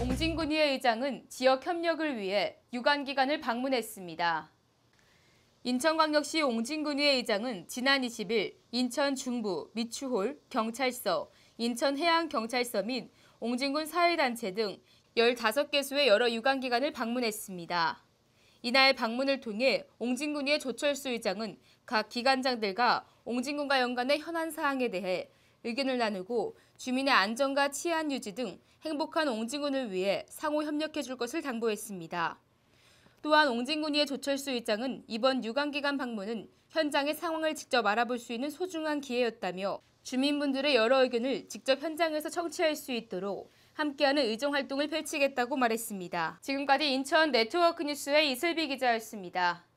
옹진군의회 의장은 지역 협력을 위해 유관기관을 방문했습니다. 인천광역시 옹진군의회 의장은 지난 20일 인천 중부 미추홀 경찰서, 인천해양경찰서 및 옹진군 사회단체 등 15개소의 여러 유관기관을 방문했습니다. 이날 방문을 통해 옹진군의 조철수 의장은 각 기관장들과 옹진군과 연관해 현안 사항에 대해 의견을 나누고 주민의 안전과 치안 유지 등 행복한 옹진군을 위해 상호 협력해 줄 것을 당부했습니다. 또한 옹진군의 조철수 의장은 이번 유관기관 방문은 현장의 상황을 직접 알아볼 수 있는 소중한 기회였다며 주민분들의 여러 의견을 직접 현장에서 청취할 수 있도록 함께하는 의정 활동을 펼치겠다고 말했습니다. 지금까지 인천 네트워크 뉴스의 이슬비 기자였습니다.